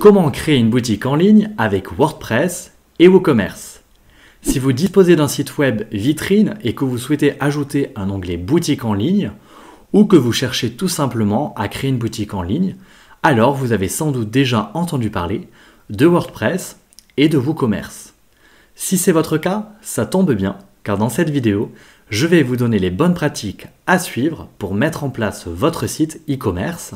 Comment créer une boutique en ligne avec WordPress et WooCommerce Si vous disposez d'un site web vitrine et que vous souhaitez ajouter un onglet boutique en ligne, ou que vous cherchez tout simplement à créer une boutique en ligne, alors vous avez sans doute déjà entendu parler de WordPress et de WooCommerce. Si c'est votre cas, ça tombe bien, car dans cette vidéo, je vais vous donner les bonnes pratiques à suivre pour mettre en place votre site e-commerce,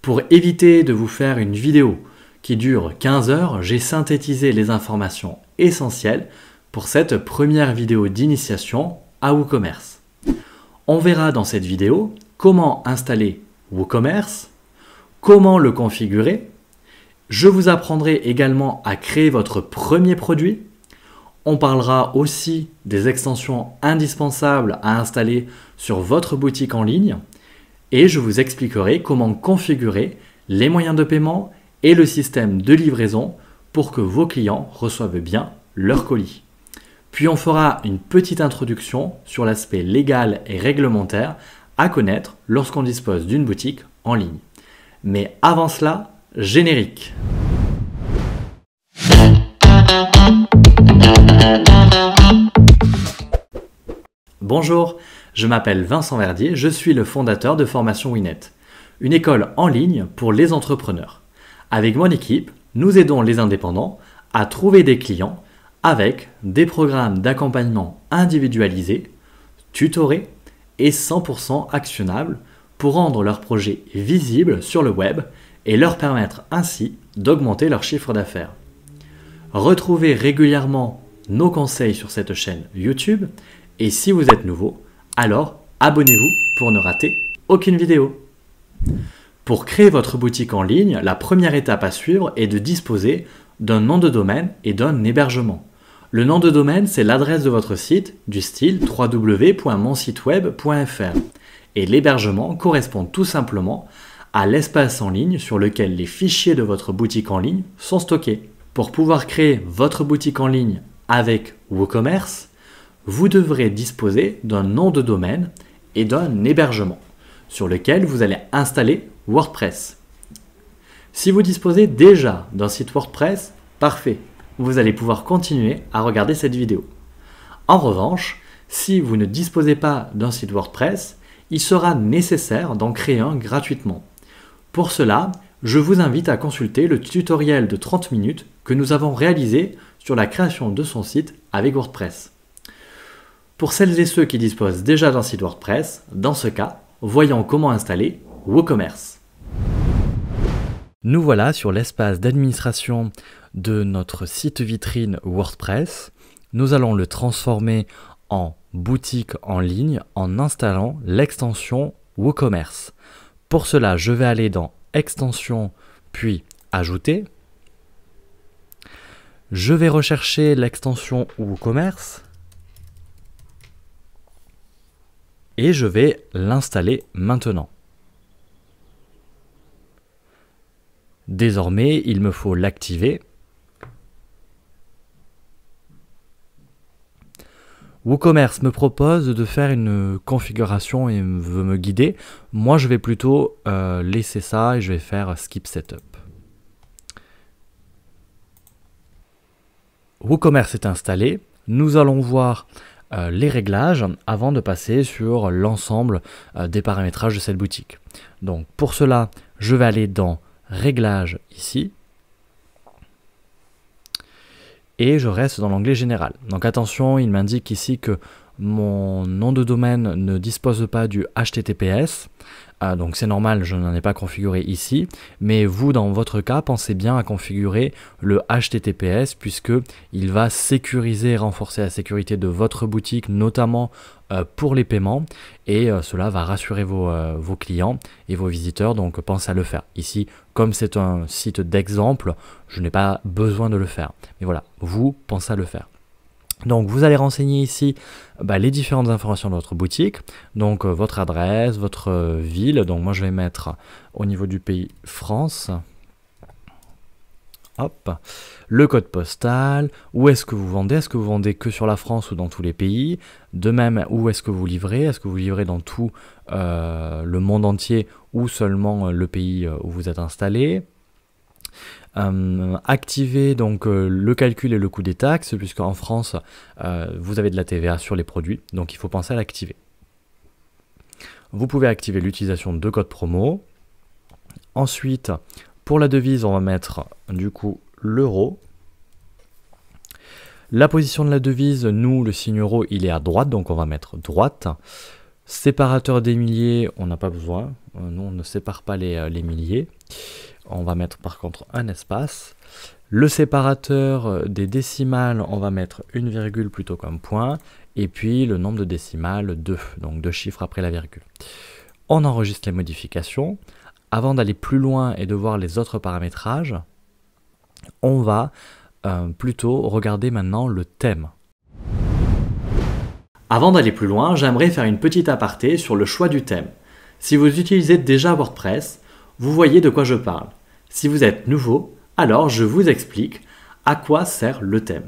pour éviter de vous faire une vidéo qui dure 15 heures, j'ai synthétisé les informations essentielles pour cette première vidéo d'initiation à WooCommerce. On verra dans cette vidéo comment installer WooCommerce, comment le configurer, je vous apprendrai également à créer votre premier produit, on parlera aussi des extensions indispensables à installer sur votre boutique en ligne et je vous expliquerai comment configurer les moyens de paiement et le système de livraison pour que vos clients reçoivent bien leur colis. Puis on fera une petite introduction sur l'aspect légal et réglementaire à connaître lorsqu'on dispose d'une boutique en ligne. Mais avant cela, générique. Bonjour, je m'appelle Vincent Verdier, je suis le fondateur de Formation Winnet, une école en ligne pour les entrepreneurs. Avec mon équipe, nous aidons les indépendants à trouver des clients avec des programmes d'accompagnement individualisés, tutorés et 100% actionnables pour rendre leurs projets visibles sur le web et leur permettre ainsi d'augmenter leur chiffre d'affaires. Retrouvez régulièrement nos conseils sur cette chaîne YouTube et si vous êtes nouveau, alors abonnez-vous pour ne rater aucune vidéo. Pour créer votre boutique en ligne, la première étape à suivre est de disposer d'un nom de domaine et d'un hébergement. Le nom de domaine, c'est l'adresse de votre site, du style www.monsiteweb.fr. Et l'hébergement correspond tout simplement à l'espace en ligne sur lequel les fichiers de votre boutique en ligne sont stockés. Pour pouvoir créer votre boutique en ligne avec WooCommerce, vous devrez disposer d'un nom de domaine et d'un hébergement sur lequel vous allez installer WordPress. Si vous disposez déjà d'un site WordPress, parfait, vous allez pouvoir continuer à regarder cette vidéo. En revanche, si vous ne disposez pas d'un site WordPress, il sera nécessaire d'en créer un gratuitement. Pour cela, je vous invite à consulter le tutoriel de 30 minutes que nous avons réalisé sur la création de son site avec WordPress. Pour celles et ceux qui disposent déjà d'un site WordPress, dans ce cas, voyons comment installer WooCommerce. Nous voilà sur l'espace d'administration de notre site vitrine WordPress. Nous allons le transformer en boutique en ligne en installant l'extension WooCommerce. Pour cela, je vais aller dans Extension puis Ajouter. Je vais rechercher l'extension WooCommerce et je vais l'installer maintenant. Désormais, il me faut l'activer. WooCommerce me propose de faire une configuration et veut me guider. Moi, je vais plutôt euh, laisser ça et je vais faire Skip Setup. WooCommerce est installé. Nous allons voir euh, les réglages avant de passer sur l'ensemble euh, des paramétrages de cette boutique. Donc pour cela, je vais aller dans réglage ici. Et je reste dans l'onglet Général. Donc attention, il m'indique ici que mon nom de domaine ne dispose pas du HTTPS, ah, donc c'est normal, je n'en ai pas configuré ici, mais vous, dans votre cas, pensez bien à configurer le HTTPS puisque il va sécuriser et renforcer la sécurité de votre boutique, notamment euh, pour les paiements, et euh, cela va rassurer vos, euh, vos clients et vos visiteurs, donc pensez à le faire. Ici, comme c'est un site d'exemple, je n'ai pas besoin de le faire. Mais voilà, vous pensez à le faire. Donc vous allez renseigner ici bah, les différentes informations de votre boutique, donc euh, votre adresse, votre euh, ville. Donc moi je vais mettre au niveau du pays France. Hop. Le code postal, où est-ce que vous vendez Est-ce que vous vendez que sur la France ou dans tous les pays De même, où est-ce que vous livrez Est-ce que vous livrez dans tout euh, le monde entier ou seulement euh, le pays euh, où vous êtes installé. Euh, activez activer donc le calcul et le coût des taxes, puisque en France, vous avez de la TVA sur les produits, donc il faut penser à l'activer. Vous pouvez activer l'utilisation de codes promo. Ensuite, pour la devise, on va mettre du coup l'euro. La position de la devise, nous, le signe euro, il est à droite, donc on va mettre droite. Séparateur des milliers, on n'a pas besoin. Euh, nous, on ne sépare pas euh, les, milliers. On va mettre par contre un espace. Le séparateur euh, des décimales, on va mettre une virgule plutôt qu'un point. Et puis le nombre de décimales, deux, donc deux chiffres après la virgule. On enregistre les modifications. Avant d'aller plus loin et de voir les autres paramétrages, on va plutôt regarder maintenant le thème. Avant d'aller plus loin, j'aimerais faire une petite aparté sur le choix du thème. Si vous utilisez déjà WordPress, vous voyez de quoi je parle. Si vous êtes nouveau, alors je vous explique à quoi sert le thème.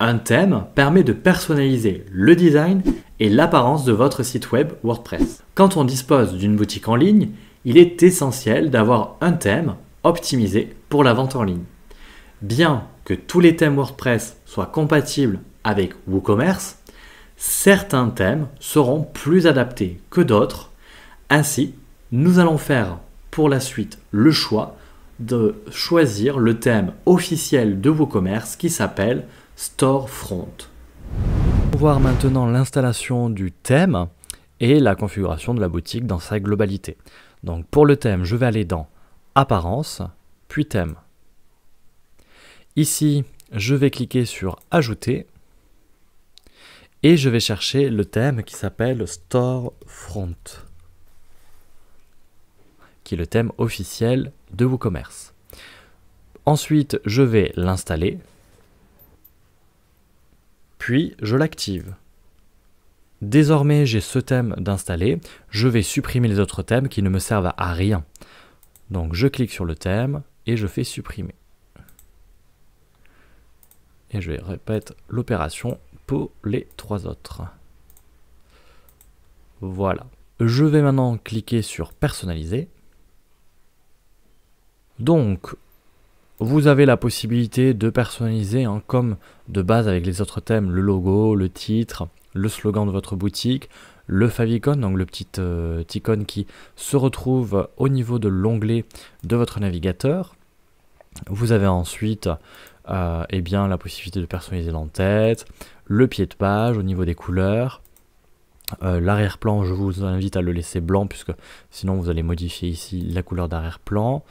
Un thème permet de personnaliser le design et l'apparence de votre site web WordPress. Quand on dispose d'une boutique en ligne, il est essentiel d'avoir un thème optimisé pour la vente en ligne. Bien que tous les thèmes WordPress soient compatibles avec WooCommerce, certains thèmes seront plus adaptés que d'autres. Ainsi, nous allons faire pour la suite le choix de choisir le thème officiel de vos commerces qui s'appelle Storefront. On voir maintenant l'installation du thème et la configuration de la boutique dans sa globalité. Donc pour le thème, je vais aller dans Apparence, puis Thème. Ici, je vais cliquer sur Ajouter et je vais chercher le thème qui s'appelle Store Front, qui est le thème officiel de WooCommerce. Ensuite, je vais l'installer, puis je l'active. Désormais, j'ai ce thème d'installer, je vais supprimer les autres thèmes qui ne me servent à rien. Donc je clique sur le thème et je fais supprimer. Et je vais répète l'opération les trois autres. Voilà. Je vais maintenant cliquer sur personnaliser. Donc, vous avez la possibilité de personnaliser en hein, comme de base avec les autres thèmes, le logo, le titre, le slogan de votre boutique, le favicon, donc le petit euh, icône qui se retrouve au niveau de l'onglet de votre navigateur. Vous avez ensuite et euh, eh bien, la possibilité de personnaliser l'entête, le pied de page au niveau des couleurs. Euh, l'arrière-plan, je vous invite à le laisser blanc puisque sinon vous allez modifier ici la couleur d'arrière-plan.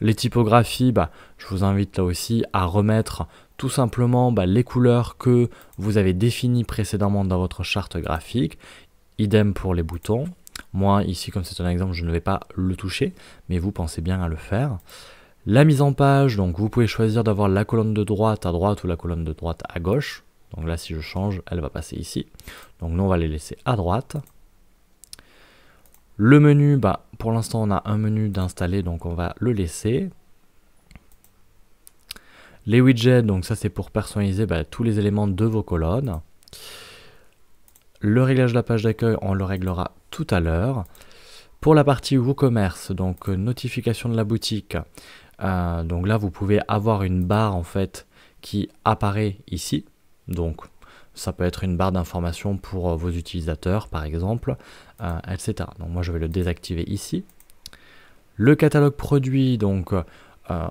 Les typographies, bah, je vous invite là aussi à remettre tout simplement bah, les couleurs que vous avez définies précédemment dans votre charte graphique. Idem pour les boutons. Moi, ici, comme c'est un exemple, je ne vais pas le toucher, mais vous pensez bien à le faire. La mise en page, donc vous pouvez choisir d'avoir la colonne de droite à droite ou la colonne de droite à gauche. Donc là, si je change, elle va passer ici. Donc nous, on va les laisser à droite. Le menu, bah, pour l'instant, on a un menu d'installer, donc on va le laisser. Les widgets, donc ça c'est pour personnaliser bah, tous les éléments de vos colonnes. Le réglage de la page d'accueil, on le réglera tout à l'heure. Pour la partie WooCommerce, donc euh, notification de la boutique, euh, donc là, vous pouvez avoir une barre en fait qui apparaît ici. Donc ça peut être une barre d'information pour euh, vos utilisateurs par exemple, euh, etc. Donc moi je vais le désactiver ici. Le catalogue produit, donc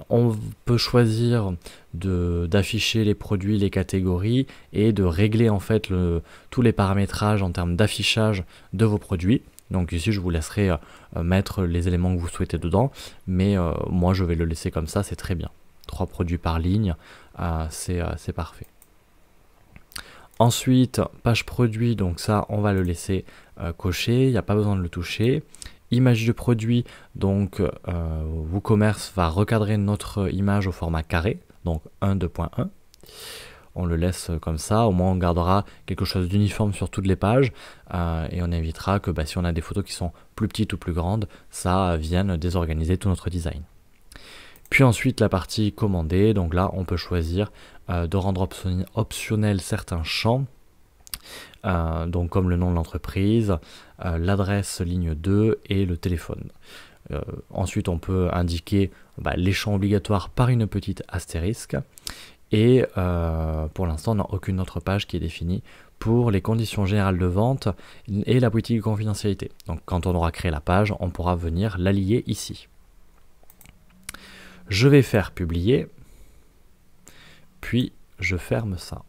on peut choisir d'afficher les produits, les catégories et de régler en fait tous les paramétrages en termes d'affichage de vos produits. Donc ici je vous laisserai euh, mettre les éléments que vous souhaitez dedans, mais euh, moi je vais le laisser comme ça, c'est très bien. Trois produits par ligne, euh, c'est parfait. Ensuite, page produit, donc ça, on va le laisser cocher, il n'y a pas besoin de le toucher. Image de produit, donc WooCommerce va recadrer notre image au format carré, donc 1, 2.1 on le laisse comme ça. Au moins, on gardera quelque chose d'uniforme sur toutes les pages euh, et on évitera que bah, si on a des photos qui sont plus petites ou plus grandes, ça vienne désorganiser tout notre design. Puis ensuite, la partie commandée. Donc là, on peut choisir euh, de rendre optionnel certains champs. Euh, donc comme le nom de l'entreprise, l'adresse ligne 2 et le téléphone. ensuite, on peut indiquer bah, les champs obligatoires par une petite astérisque. Et euh, pour l'instant, on n'a aucune autre page qui est définie pour les conditions générales de vente et la politique de confidentialité. Donc quand on aura créé la page, on pourra venir l'allier ici. Je vais faire publier, puis je ferme ça.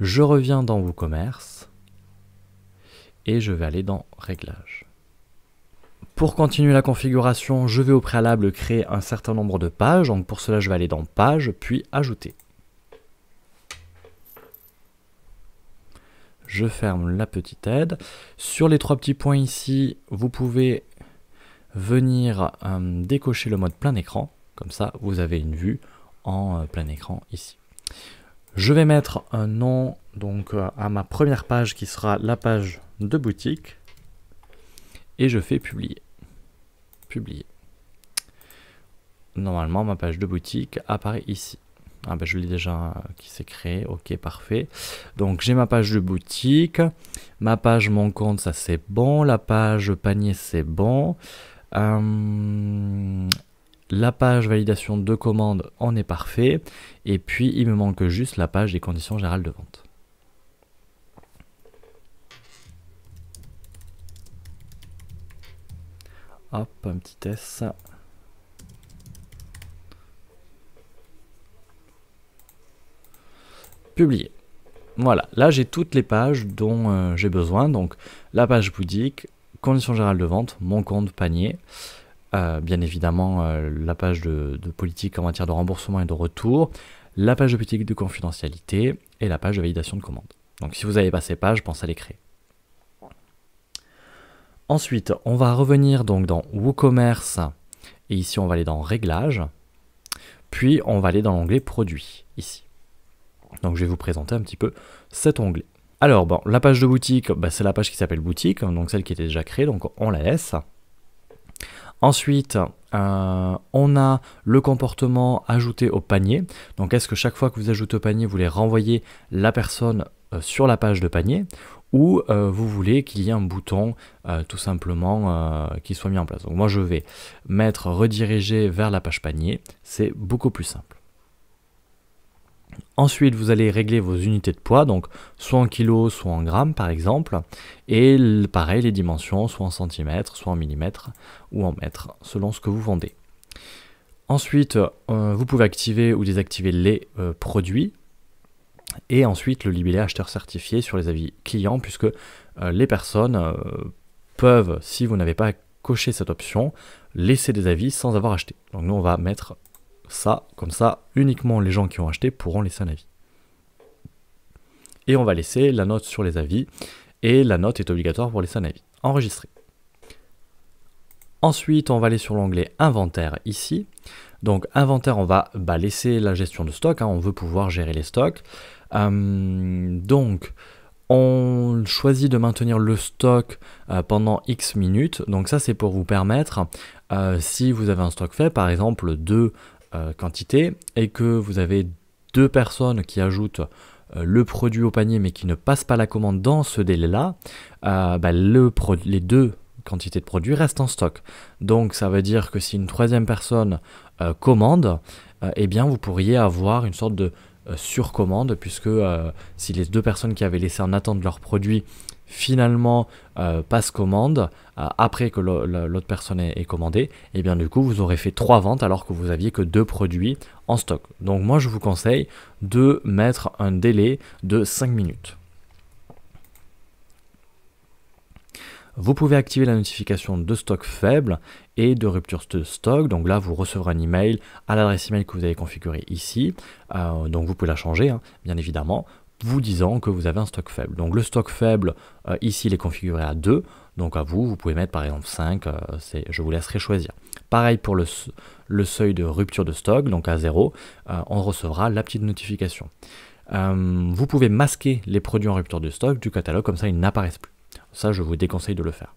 Je reviens dans WooCommerce et je vais aller dans Réglages. Pour continuer la configuration, je vais au préalable créer un certain nombre de pages. Donc pour cela, je vais aller dans Pages, puis Ajouter. Je ferme la petite aide. Sur les trois petits points ici, vous pouvez venir euh, décocher le mode plein écran. Comme ça, vous avez une vue en euh, plein écran ici. Je vais mettre un nom donc euh, à ma première page qui sera la page de boutique et je fais publier publié. Normalement, ma page de boutique apparaît ici. Ah ben je l'ai déjà euh, qui s'est créé, ok parfait. Donc j'ai ma page de boutique, ma page mon compte ça c'est bon, la page panier c'est bon, euh, la page validation de commande on est parfait, et puis il me manque juste la page des conditions générales de vente. Hop, un petit S. Publier. Voilà, là j'ai toutes les pages dont euh, j'ai besoin. Donc la page boutique, conditions générales de vente, mon compte, panier. Euh, bien évidemment, euh, la page de, politique en matière de remboursement et de retour, la page de politique de confidentialité et la page de validation de commande. Donc si vous n'avez pas ces pages, pensez à les créer. Ensuite, on va revenir donc dans WooCommerce et ici on va aller dans Réglages. Puis on va aller dans l'onglet Produits ici. Donc je vais vous présenter un petit peu cet onglet. Alors bon, la page de boutique, bah, c'est la page qui s'appelle boutique, hein, donc celle qui était déjà créée, donc on la laisse. Ensuite, euh, on a le comportement ajouté au panier. Donc est-ce que chaque fois que vous ajoutez au panier, vous voulez renvoyer la personne euh, sur la page de panier ou euh, vous voulez qu'il y ait un bouton euh, tout simplement euh, qui soit mis en place. Donc moi je vais mettre rediriger vers la page panier, c'est beaucoup plus simple. Ensuite, vous allez régler vos unités de poids, donc soit en kilos, soit en grammes par exemple, et pareil les dimensions, soit en centimètres, soit en millimètres ou en mètres, selon ce que vous vendez. Ensuite, vous pouvez activer ou désactiver les produits et ensuite le libellé acheteur certifié sur les avis clients, puisque euh, les personnes euh, peuvent, si vous n'avez pas coché cette option, laisser des avis sans avoir acheté. Donc nous, on va mettre ça, comme ça, uniquement les gens qui ont acheté pourront laisser un avis. Et on va laisser la note sur les avis, et la note est obligatoire pour laisser un avis. Enregistré. Ensuite, on va aller sur l'onglet inventaire ici. Donc inventaire, on va bah, laisser la gestion de stock, hein. on veut pouvoir gérer les stocks. Euh, donc, on choisit de maintenir le stock euh, pendant X minutes. Donc ça, c'est pour vous permettre, euh, si vous avez un stock fait, par exemple deux quantités, et que vous avez deux personnes qui ajoutent le produit au panier mais qui ne passent pas la commande dans ce délai-là, bah, les deux quantités de produits restent en stock. Donc ça veut dire que si une troisième personne commande, eh bien vous pourriez avoir une sorte de euh, sur commande, puisque euh, si les deux personnes qui avaient laissé en attente leur produit finalement euh, passent commande après que l'autre personne ait, commandé, et eh bien du coup vous aurez fait trois ventes alors que vous aviez que deux produits en stock. Donc moi je vous conseille de mettre un délai de 5 minutes. Vous pouvez activer la notification de stock faible et de rupture de stock. Donc là, vous recevrez un email à l'adresse email que vous avez configurée ici. Euh, donc vous pouvez la changer, hein, bien évidemment, vous disant que vous avez un stock faible. Donc le stock faible, euh, ici, il est configuré à 2. Donc à vous, vous pouvez mettre par exemple 5, euh, je vous laisserai choisir. Pareil pour le, le, seuil de rupture de stock, donc à 0, on recevra la petite notification. vous pouvez masquer les produits en rupture de stock du catalogue, comme ça ils n'apparaissent plus. Ça, je vous déconseille de le faire.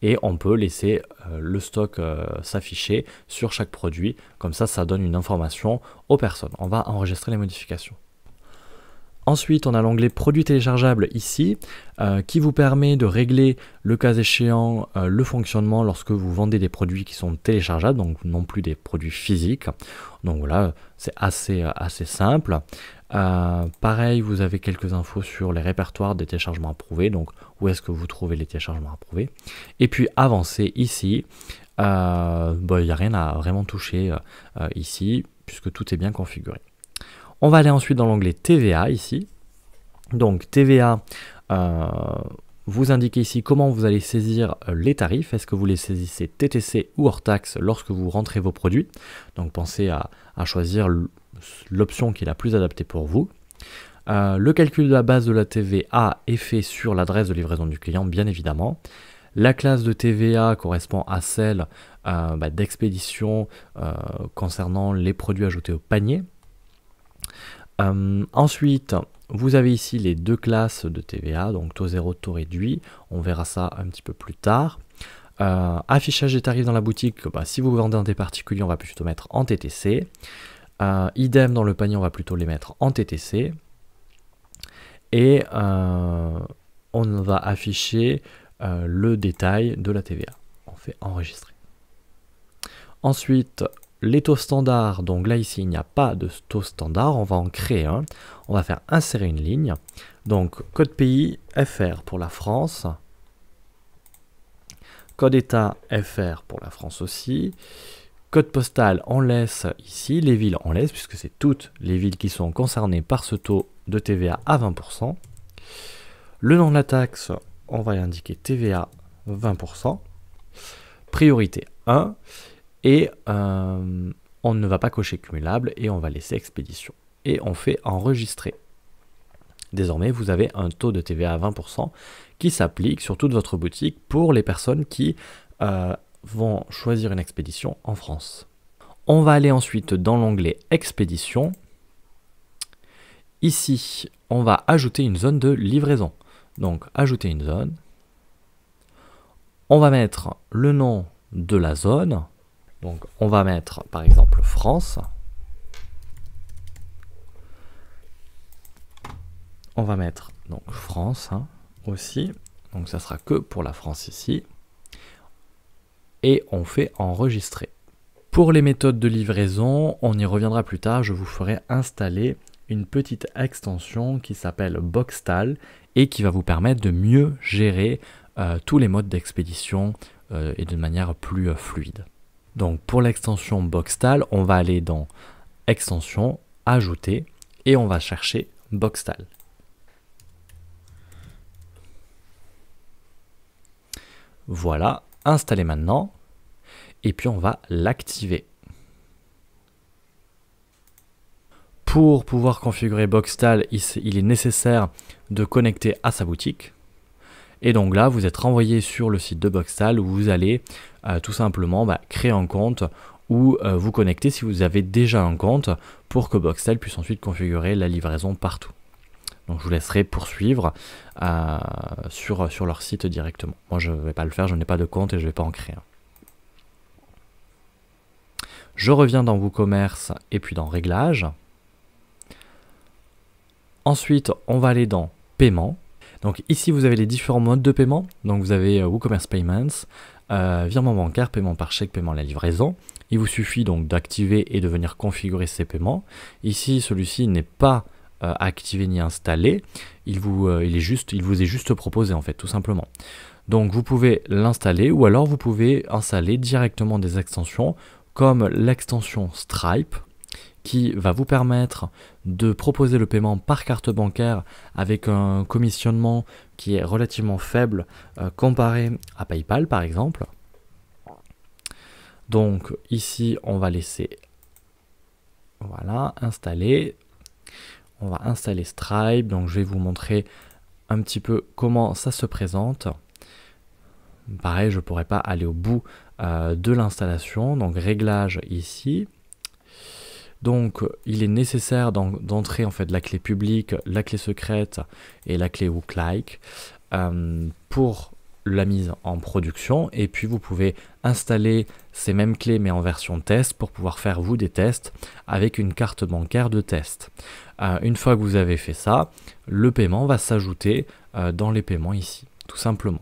Et on peut laisser euh, le stock euh, s'afficher sur chaque produit. Comme ça, ça donne une information aux personnes. On va enregistrer les modifications. Ensuite, on a l'onglet Produits téléchargeables ici, euh, qui vous permet de régler, le cas échéant, le fonctionnement lorsque vous vendez des produits qui sont téléchargeables, donc non plus des produits physiques. Donc voilà, c'est assez, assez simple. Euh, pareil, vous avez quelques infos sur les répertoires des téléchargements approuvés, donc où est-ce que vous trouvez les téléchargements approuvés. Et puis avancez ici, il euh, n'y bah, a rien à vraiment toucher euh, ici, puisque tout est bien configuré. On va aller ensuite dans l'onglet TVA ici. Donc TVA, vous indiquez ici comment vous allez saisir les tarifs. Est-ce que vous les saisissez TTC ou hors taxe lorsque vous rentrez vos produits Donc pensez à, à choisir l'option qui est la plus adaptée pour vous. Euh, le calcul de la base de la TVA est fait sur l'adresse de livraison du client, bien évidemment. La classe de TVA correspond à celle euh, bah, d'expédition euh, concernant les produits ajoutés au panier. ensuite, vous avez ici les deux classes de TVA, donc taux zéro taux réduit. On verra ça un petit peu plus tard. affichage des tarifs dans la boutique, bah, si vous vendez en des particuliers, on va plutôt mettre en TTC. Euh, idem dans le panier, on va plutôt les mettre en TTC. Et euh, on va afficher euh, le détail de la TVA. On fait enregistrer. Ensuite, les taux standards. Donc là, ici, il n'y a pas de taux standard. On va en créer un. On va faire insérer une ligne. Donc, code pays FR pour la France. Code État FR pour la France aussi. Code postal, on laisse ici, les villes, on laisse, puisque c'est toutes les villes qui sont concernées par ce taux de TVA à 20%. Le nom de la taxe, on va indiquer TVA 20%. Priorité 1. Et euh, on ne va pas cocher cumulable et on va laisser expédition. Et on fait enregistrer. Désormais, vous avez un taux de TVA à 20% qui s'applique sur toute votre boutique pour les personnes qui euh, vont choisir une expédition en France. On va aller ensuite dans l'onglet Expédition. Ici, on va ajouter une zone de livraison. Donc, ajouter une zone. On va mettre le nom de la zone. Donc, on va mettre, par exemple, France. On va mettre donc France hein, aussi. Donc, ça sera que pour la France ici et on fait enregistrer. Pour les méthodes de livraison, on y reviendra plus tard, je vous ferai installer une petite extension qui s'appelle Boxtal et qui va vous permettre de mieux gérer euh, tous les modes d'expédition euh, et de manière plus euh, fluide. Donc pour l'extension Boxtal, on va aller dans Extension, Ajouter et on va chercher Boxtal. Voilà, installer maintenant. Et puis on va l'activer. Pour pouvoir configurer Boxtal, il est nécessaire de connecter à sa boutique. Et donc là, vous êtes renvoyé sur le site de Boxtal où vous allez euh, tout simplement bah, créer un compte ou euh, vous connecter si vous avez déjà un compte pour que Boxtel puisse ensuite configurer la livraison partout je vous laisserai poursuivre euh, sur, sur leur site directement. Moi je ne vais pas le faire, je n'ai pas de compte et je ne vais pas en créer Je reviens dans WooCommerce et puis dans Réglages. Ensuite, on va aller dans Paiement. Donc ici, vous avez les différents modes de paiement. Donc vous avez euh, WooCommerce Payments, euh, virement bancaire, paiement par chèque, paiement la livraison. Il vous suffit donc d'activer et de venir configurer ces paiements. Ici, celui-ci n'est pas euh, activer ni installer, il vous, euh, il, est juste, il vous est juste proposé en fait, tout simplement. Donc vous pouvez l'installer ou alors vous pouvez installer directement des extensions comme l'extension Stripe qui va vous permettre de proposer le paiement par carte bancaire avec un commissionnement qui est relativement faible euh, comparé à PayPal par exemple. Donc ici on va laisser voilà, installer on va installer Stripe. Donc je vais vous montrer un petit peu comment ça se présente. Pareil, je pourrais pas aller au bout euh, de l'installation. Donc réglage ici. Donc il est nécessaire d'entrer en, fait la clé publique, la clé secrète et la clé hook-like euh, pour la mise en production et puis vous pouvez installer ces mêmes clés mais en version test pour pouvoir faire vous des tests avec une carte bancaire de test. Euh, une fois que vous avez fait ça, le paiement va s'ajouter euh, dans les paiements ici, tout simplement.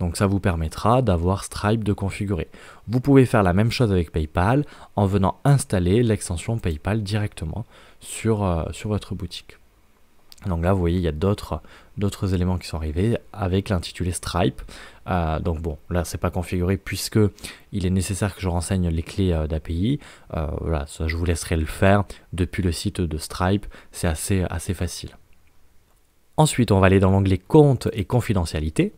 Donc ça vous permettra d'avoir Stripe de configurer. Vous pouvez faire la même chose avec PayPal en venant installer l'extension PayPal directement sur, euh, sur votre boutique. Donc là, vous voyez, il y a d'autres éléments qui sont arrivés avec l'intitulé Stripe. Euh, donc bon, là c'est pas configuré puisque il est nécessaire que je renseigne les clés euh, d'API. Euh, voilà, ça je vous laisserai le faire depuis le site de Stripe. C'est assez assez facile. Ensuite, on va aller dans l'onglet Compte et confidentialité.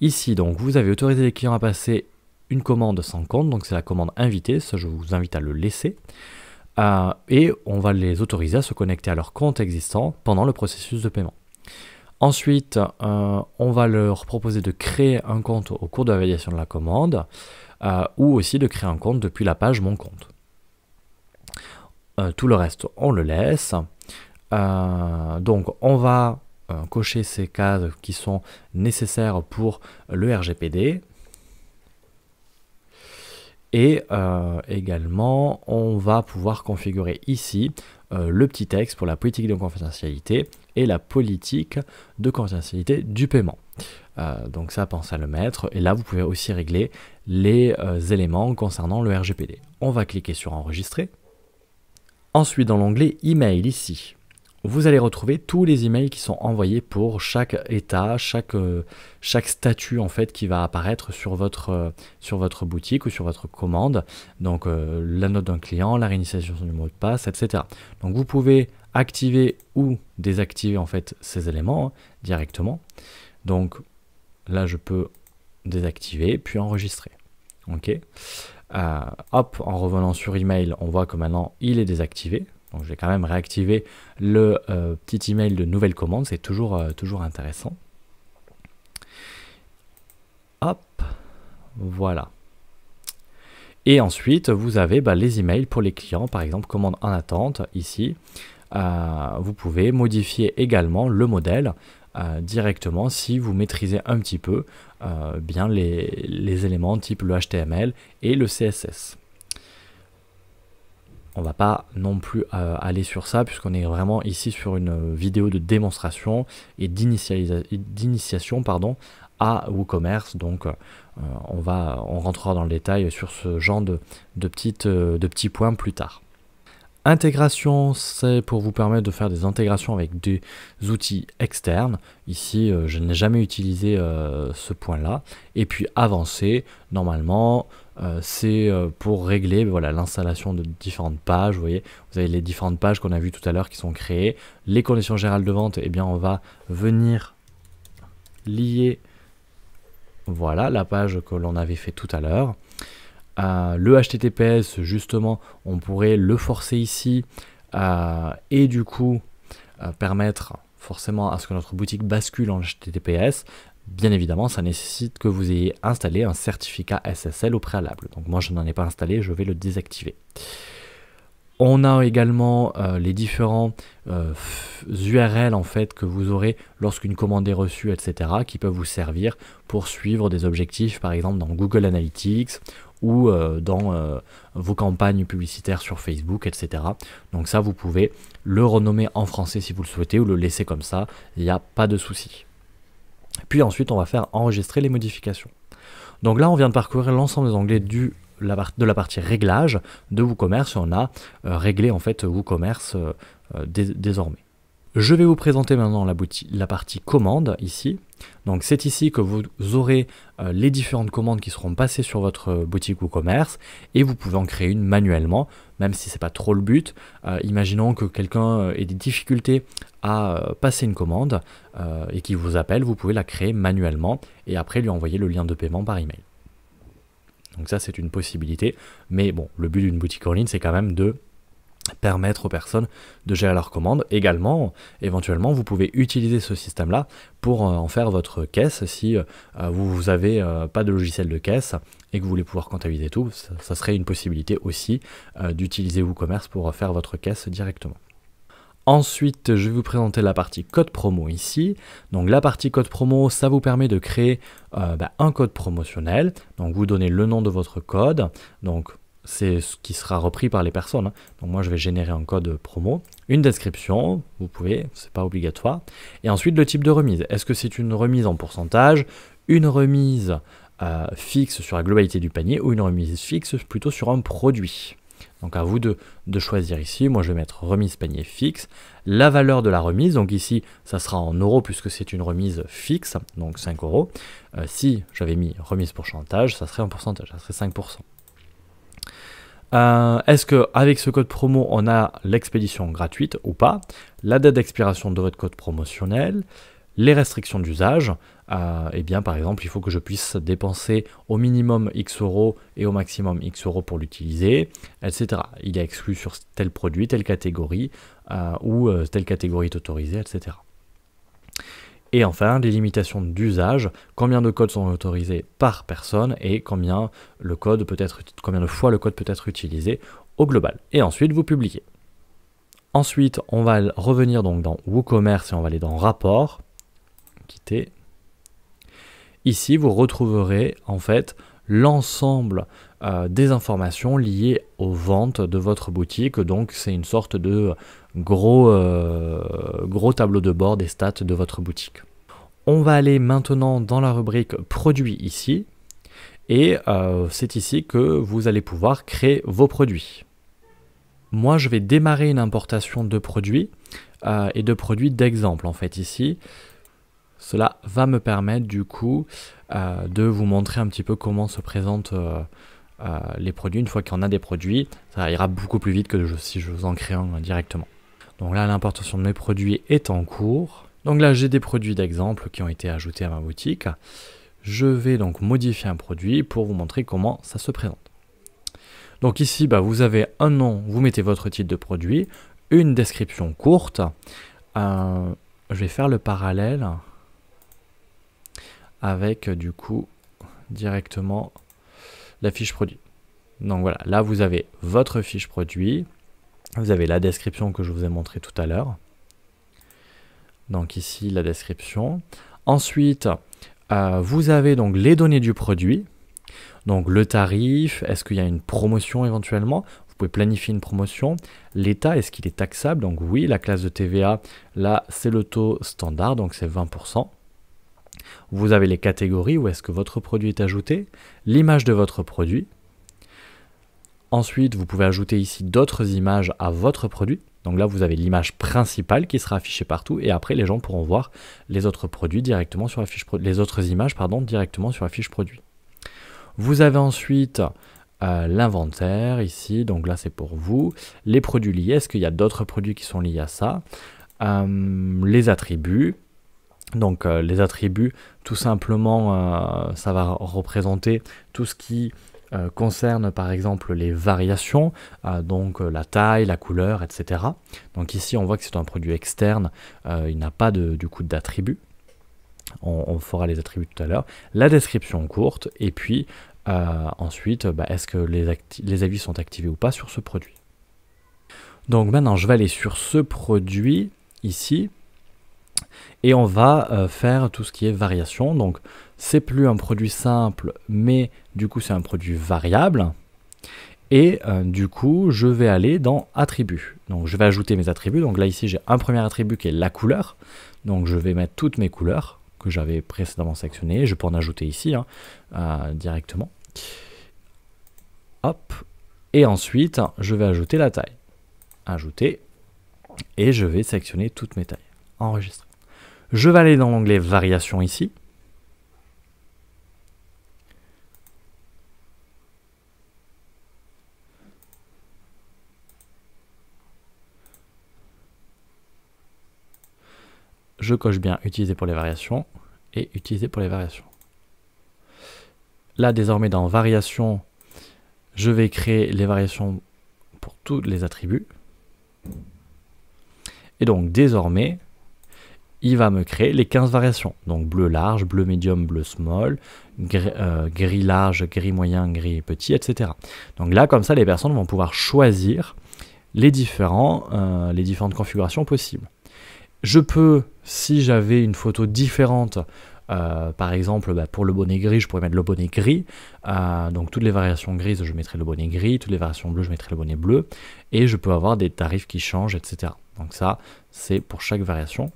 Ici, donc, vous avez autorisé les clients à passer une commande sans compte, donc c'est la commande Invité. Ça, je vous invite à le laisser et on va les autoriser à se connecter à leur compte existant pendant le processus de paiement. Ensuite, euh, on va leur proposer de créer un compte au cours de la validation de la commande euh, ou aussi de créer un compte depuis la page Mon compte. Euh, tout le reste, on le laisse. donc, on va cocher ces cases qui sont nécessaires pour le RGPD. Et euh, également, on va pouvoir configurer ici euh, le petit texte pour la politique de confidentialité et la politique de confidentialité du paiement. Euh, donc ça, pense à le mettre. Et là, vous pouvez aussi régler les éléments concernant le RGPD. On va cliquer sur Enregistrer. Ensuite, dans l'onglet Email ici, vous allez retrouver tous les emails qui sont envoyés pour chaque état, chaque, euh, chaque statut en fait qui va apparaître sur votre, euh, sur votre boutique ou sur votre commande. Donc euh, la note d'un client, la réinitialisation du mot de passe, etc. Donc vous pouvez activer ou désactiver en fait ces éléments hein, directement. Donc là je peux désactiver puis enregistrer. Ok. hop, en revenant sur email, on voit que maintenant il est désactivé. Donc je quand même réactiver le euh, petit email de nouvelle commande, c'est toujours, euh, toujours intéressant. Hop, voilà. Et ensuite, vous avez bah, les emails pour les clients, par exemple commande en attente ici. Euh, vous pouvez modifier également le modèle directement si vous maîtrisez un petit peu bien les éléments type le HTML et le CSS on va pas non plus euh, aller sur ça puisqu'on est vraiment ici sur une vidéo de démonstration et d'initiation pardon à WooCommerce donc euh, on va on rentrera dans le détail sur ce genre de, petites, euh, de petits points plus tard Intégration, c'est pour vous permettre de faire des intégrations avec des outils externes. Ici, je n'ai jamais utilisé ce point-là. Et puis avancer, normalement, euh, c'est euh, pour régler ben voilà, l'installation de différentes pages. Vous voyez, vous avez les différentes pages qu'on a vues tout à l'heure qui sont créées. Les conditions générales de vente, et eh bien, on va venir lier voilà, la page que l'on avait fait tout à l'heure. Euh, le HTTPS, justement, on pourrait le forcer ici et du coup permettre forcément à ce que notre boutique bascule en HTTPS. Bien évidemment, ça nécessite que vous ayez installé un certificat SSL au préalable. Donc moi, je n'en ai pas installé, je vais le désactiver. On a également euh, les différents URL euh, en fait que vous aurez lorsqu'une commande est reçue, etc., qui peuvent vous servir pour suivre des objectifs, par exemple dans Google Analytics ou euh, dans vos campagnes publicitaires sur Facebook, etc. Donc ça, vous pouvez le renommer en français si vous le souhaitez ou le laisser comme ça, il n'y a pas de souci. Puis ensuite, on va faire enregistrer les modifications. Donc là, on vient de parcourir l'ensemble des onglets de la partie réglage de WooCommerce, on a euh, réglé en fait WooCommerce euh, euh, désormais. Je vais vous présenter maintenant la, la partie commande ici. Donc c'est ici que vous aurez euh, les différentes commandes qui seront passées sur votre euh, boutique ou commerce et vous pouvez en créer une manuellement, même si n'est pas trop le but. Euh, imaginons que quelqu'un ait des difficultés à passer une commande et qui vous appelle, vous pouvez la créer manuellement et après lui envoyer le lien de paiement par email. Donc ça c'est une possibilité, mais bon, le but d'une boutique en ligne c'est quand même de permettre aux personnes de gérer leurs commandes. Également, éventuellement, vous pouvez utiliser ce système-là pour euh, en faire votre caisse si euh, euh, vous n'avez pas de logiciel de caisse et que vous voulez pouvoir comptabiliser tout. Ça, serait une possibilité aussi d'utiliser WooCommerce pour faire votre caisse directement. Ensuite, je vais vous présenter la partie code promo ici. Donc la partie code promo, ça vous permet de créer bah, un code promotionnel. Donc vous donnez le nom de votre code. Donc c'est ce qui sera repris par les personnes. Hein. Donc moi, je vais générer un code promo, une description, vous pouvez, c'est pas obligatoire, et ensuite le type de remise. Est-ce que c'est une remise en pourcentage, une remise euh, fixe sur la globalité du panier ou une remise fixe plutôt sur un produit donc à vous de, choisir ici, moi je vais mettre remise panier fixe, la valeur de la remise, donc ici ça sera en euros puisque c'est une remise fixe, donc 5 euros. Euh, si j'avais mis remise pour chantage, ça serait en pourcentage, ça serait 5%. Euh, est-ce qu'avec ce code promo, on a l'expédition gratuite ou pas La date d'expiration de votre code promotionnel les restrictions d'usage, euh, eh bien par exemple il faut que je puisse dépenser au minimum X euros et au maximum X euros pour l'utiliser, etc. Il est exclu sur tel produit, telle catégorie, euh, ou telle catégorie est autorisée, etc. Et enfin, les limitations d'usage, combien de codes sont autorisés par personne et combien, le code peut être, combien de fois le code peut être utilisé au global. Et ensuite, vous publiez. Ensuite, on va revenir donc dans WooCommerce et on va aller dans Rapport. Quitter. Ici, vous retrouverez en fait l'ensemble euh, des informations liées aux ventes de votre boutique. Donc c'est une sorte de gros, euh, gros tableau de bord des stats de votre boutique. On va aller maintenant dans la rubrique produits ici. Et euh, c'est ici que vous allez pouvoir créer vos produits. Moi, je vais démarrer une importation de produits et de produits d'exemple en fait ici. Cela va me permettre du coup de vous montrer un petit peu comment se présente euh, les produits. Une fois qu'on a des produits, ça ira beaucoup plus vite que si je vous en crée un directement. Donc là, l'importation de mes produits est en cours. Donc là, j'ai des produits d'exemple qui ont été ajoutés à ma boutique. Je vais donc modifier un produit pour vous montrer comment ça se présente. Donc ici, bah, vous avez un nom, vous mettez votre titre de produit, une description courte. Euh, je vais faire le parallèle avec du coup directement la fiche produit. Donc voilà, là vous avez votre fiche produit, vous avez la description que je vous ai montré tout à l'heure. Donc ici la description. Ensuite, euh, vous avez donc les données du produit. Donc le tarif, est-ce qu'il y a une promotion éventuellement Vous pouvez planifier une promotion. L'état, est-ce qu'il est taxable Donc oui, la classe de TVA, là c'est le taux standard, donc c'est 20%. Vous avez les catégories où est-ce que votre produit est ajouté, l'image de votre produit. Ensuite, vous pouvez ajouter ici d'autres images à votre produit. Donc là, vous avez l'image principale qui sera affichée partout et après, les gens pourront voir les autres produits directement sur les autres images pardon, directement sur la fiche produit. Vous avez ensuite euh, l'inventaire ici, donc là c'est pour vous. Les produits liés, est-ce qu'il y a d'autres produits qui sont liés à ça euh, Les attributs, donc euh, les attributs, tout simplement, euh, ça va représenter tout ce qui euh, concerne par exemple les variations, donc la taille, la couleur, etc. Donc ici on voit que c'est un produit externe, il n'a pas du coup d'attribut. On, fera les attributs tout à l'heure. La description courte et puis ensuite bah, est-ce que les, les avis sont activés ou pas sur ce produit. Donc maintenant je vais aller sur ce produit ici et on va euh, faire tout ce qui est variation. Donc, c'est plus un produit simple, mais du coup, c'est un produit variable. Et euh, du coup, je vais aller dans attributs. Donc, je vais ajouter mes attributs. Donc là, ici, j'ai un premier attribut qui est la couleur. Donc, je vais mettre toutes mes couleurs que j'avais précédemment sélectionnées. Je peux en ajouter ici hein, euh, directement. Hop. Et ensuite, je vais ajouter la taille. Ajouter. Et je vais sélectionner toutes mes tailles. Enregistrer. Je vais aller dans l'onglet Variations ici. Je coche bien Utiliser pour les variations et Utiliser pour les variations. Là, désormais, dans Variations, je vais créer les variations pour tous les attributs. Et donc, désormais, il va me créer les 15 variations. Donc bleu large, bleu médium, bleu small, gris, euh, large, gris moyen, gris petit, etc. Donc là, comme ça, les personnes vont pouvoir choisir les, différents, euh, les différentes configurations possibles. Je peux, si j'avais une photo différente, euh, par exemple, bah, pour le bonnet gris, je pourrais mettre le bonnet gris. donc toutes les variations grises, je mettrais le bonnet gris. Toutes les variations bleues, je mettrai le bonnet bleu. Et je peux avoir des tarifs qui changent, etc. Donc ça, c'est pour chaque variation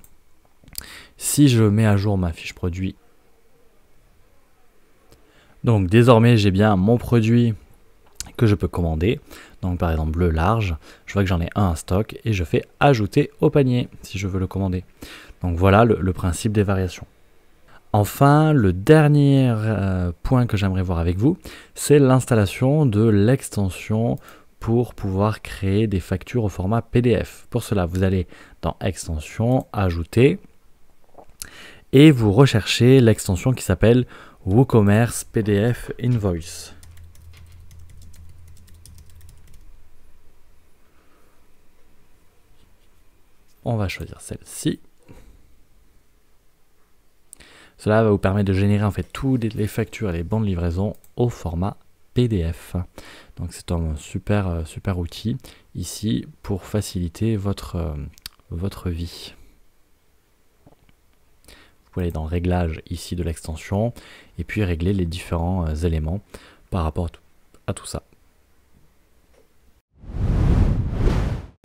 si je mets à jour ma fiche produit. Donc désormais j'ai bien mon produit que je peux commander. Donc par exemple le large, je vois que j'en ai un en stock et je fais ajouter au panier si je veux le commander. Donc voilà le, principe des variations. Enfin, le dernier euh, point que j'aimerais voir avec vous, c'est l'installation de l'extension pour pouvoir créer des factures au format PDF. Pour cela, vous allez dans Extension, Ajouter, et vous recherchez l'extension qui s'appelle WooCommerce PDF Invoice. On va choisir celle-ci. Cela va vous permettre de générer en fait toutes les factures et les bons de livraison au format PDF. Donc c'est un super euh, super outil ici pour faciliter votre euh, votre vie aller dans Réglages ici de l'extension et puis régler les différents euh, éléments par rapport à tout ça.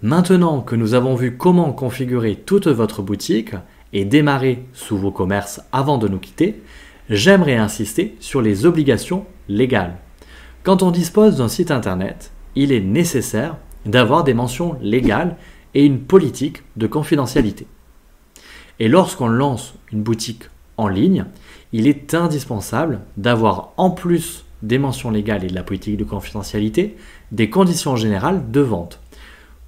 Maintenant que nous avons vu comment configurer toute votre boutique et démarrer sous vos commerces avant de nous quitter, j'aimerais insister sur les obligations légales. Quand on dispose d'un site internet, il est nécessaire d'avoir des mentions légales et une politique de confidentialité. Et lorsqu'on lance une boutique en ligne, il est indispensable d'avoir en plus des mentions légales et de la politique de confidentialité, des conditions générales de vente.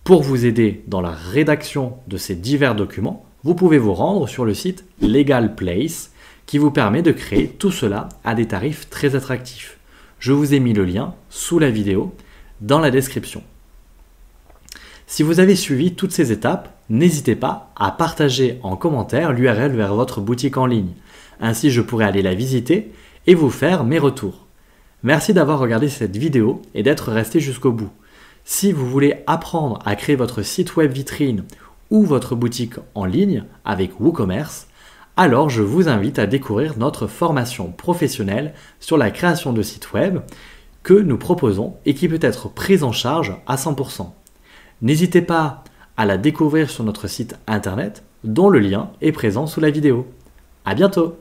Pour vous aider dans la rédaction de ces divers documents, vous pouvez vous rendre sur le site Legal Place qui vous permet de créer tout cela à des tarifs très attractifs. Je vous ai mis le lien sous la vidéo dans la description. Si vous avez suivi toutes ces étapes, n'hésitez pas à partager en commentaire l'URL vers votre boutique en ligne. Ainsi, je pourrai aller la visiter et vous faire mes retours. Merci d'avoir regardé cette vidéo et d'être resté jusqu'au bout. Si vous voulez apprendre à créer votre site web vitrine ou votre boutique en ligne avec WooCommerce, alors je vous invite à découvrir notre formation professionnelle sur la création de sites web que nous proposons et qui peut être prise en charge à 100%. N'hésitez pas à la découvrir sur notre site internet dont le lien est présent sous la vidéo. À bientôt